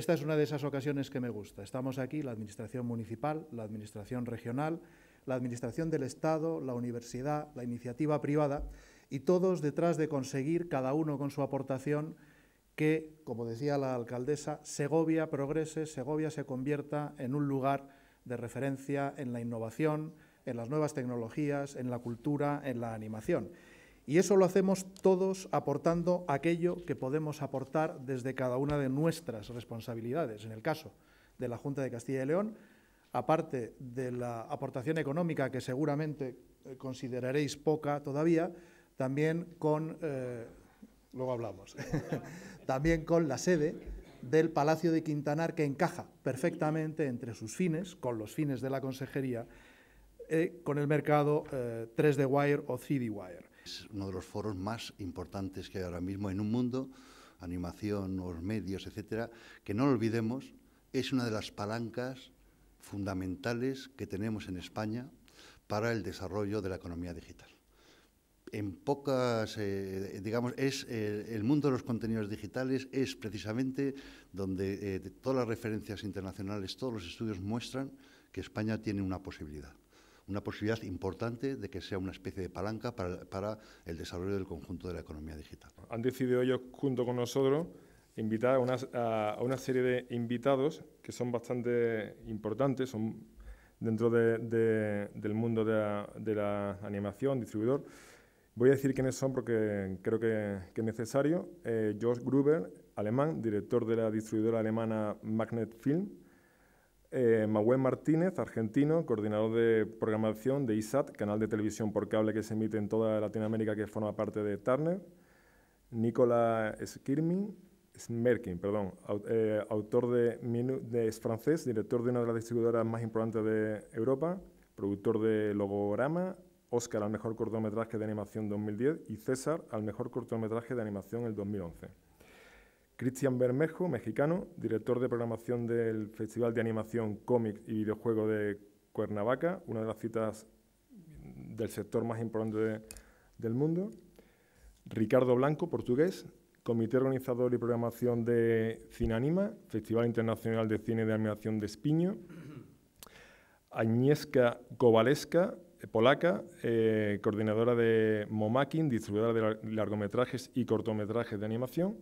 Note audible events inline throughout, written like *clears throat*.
Esta es una de esas ocasiones que me gusta. Estamos aquí, la Administración Municipal, la Administración Regional, la Administración del Estado, la Universidad, la iniciativa privada, y todos detrás de conseguir, cada uno con su aportación, que, como decía la alcaldesa, Segovia progrese, Segovia se convierta en un lugar de referencia en la innovación, en las nuevas tecnologías, en la cultura, en la animación. Y eso lo hacemos todos aportando aquello que podemos aportar desde cada una de nuestras responsabilidades. En el caso de la Junta de Castilla y León, aparte de la aportación económica, que seguramente eh, consideraréis poca todavía, también con, eh, luego hablamos, *laughs* también con la sede del Palacio de Quintanar, que encaja perfectamente entre sus fines, con los fines de la consejería, eh, con el mercado 3D Wire o 3D Wire. Es uno de los foros más importantes que hay ahora mismo en un mundo, animación, los medios, etcétera, que no lo olvidemos, es una de las palancas fundamentales que tenemos en España para el desarrollo de la economía digital. En pocas, eh, digamos, es eh, el mundo de los contenidos digitales es precisamente donde eh, todas las referencias internacionales, todos los estudios muestran que España tiene una posibilidad una posibilidad importante de que sea una especie de palanca para, el desarrollo del conjunto de la economía digital. Han decidido ellos, junto con nosotros, invitar a una, serie de invitados que son bastante importantes, son dentro del mundo de la, animación, distribuidor. Voy a decir quiénes son porque creo que, es necesario. Eh, Josh George Gruber, alemán, director de la distribuidora alemana Magnet Film. Eh, Martínez, argentino, coordinador de programación de ISAT, canal de televisión por cable que se emite en toda Latinoamérica que forma parte de Turner. Nicola Skirmin, perdón, eh, autor de, es francés, director de una de las distribuidoras más importantes de Europa, productor de Logorama, Oscar al mejor cortometraje de animación 2010 y César al mejor cortometraje de animación el 2011. Cristian Bermejo, mexicano, director de programación del Festival de Animación, Cómics y Videojuego de Cuernavaca, una de las citas del sector más importante del mundo. Ricardo Blanco, portugués, comité organizador y programación de Cine Festival Internacional de Cine de Animación de Espiño. *clears throat* Agnieszka Kowaleska, eh, polaca, eh, coordinadora de Momakin, distribuidora de largometrajes y cortometrajes de animación.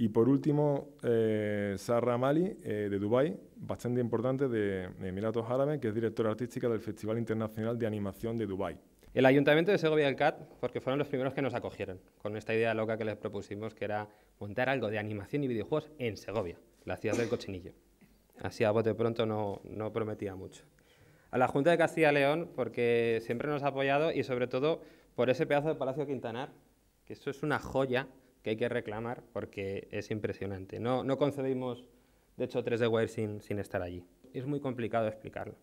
Y por último, eh, Mali, eh, de Dubái, bastante importante de Emiratos Árabes, que es directora artística del Festival Internacional de Animación de Dubái. El Ayuntamiento de Segovia del CAT, porque fueron los primeros que nos acogieron con esta idea loca que les propusimos, que era montar algo de animación y videojuegos en Segovia, la ciudad del cochinillo. Así a bote pronto no, no prometía mucho. A la Junta de Castilla y León, porque siempre nos ha apoyado y sobre todo por ese pedazo de Palacio Quintanar, que eso es una joya que hay que reclamar porque es impresionante. No, no de hecho, 3 de sin, sin estar allí. Es muy complicado explicarlo.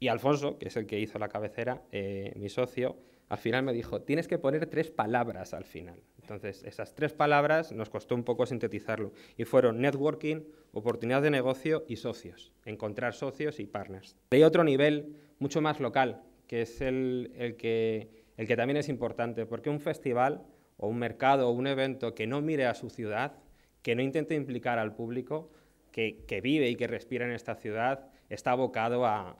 Y Alfonso, que es el que hizo la cabecera, eh, mi socio, al final me dijo, tienes que poner tres palabras al final. Entonces, esas tres palabras nos costó un poco sintetizarlo. Y fueron networking, oportunidad de negocio y socios. Encontrar socios y partners. Hay otro nivel mucho más local, que es el, que, el que también es importante, porque un festival o un mercado o un evento que no mire a su ciudad, que no intente implicar al público que, que vive y que respira en esta ciudad, está abocado a,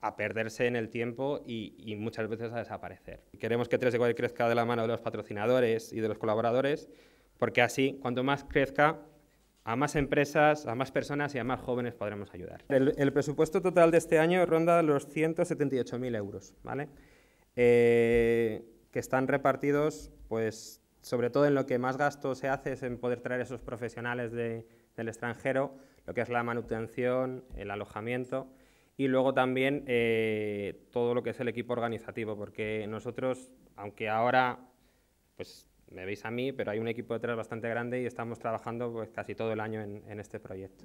a perderse en el tiempo y, y, muchas veces a desaparecer. Queremos que 3 de crezca de la mano de los patrocinadores y de los colaboradores, porque así, cuanto más crezca, a más empresas, a más personas y a más jóvenes podremos ayudar. El, presupuesto total de este año ronda los 178.000 euros. ¿vale? Eh, que están repartidos, pues sobre todo en lo que más gasto se hace es en poder traer esos profesionales del extranjero, lo que es la manutención, el alojamiento y luego también eh, todo lo que es el equipo organizativo, porque nosotros, aunque ahora pues me veis a mí, pero hay un equipo detrás bastante grande y estamos trabajando pues, casi todo el año en este proyecto.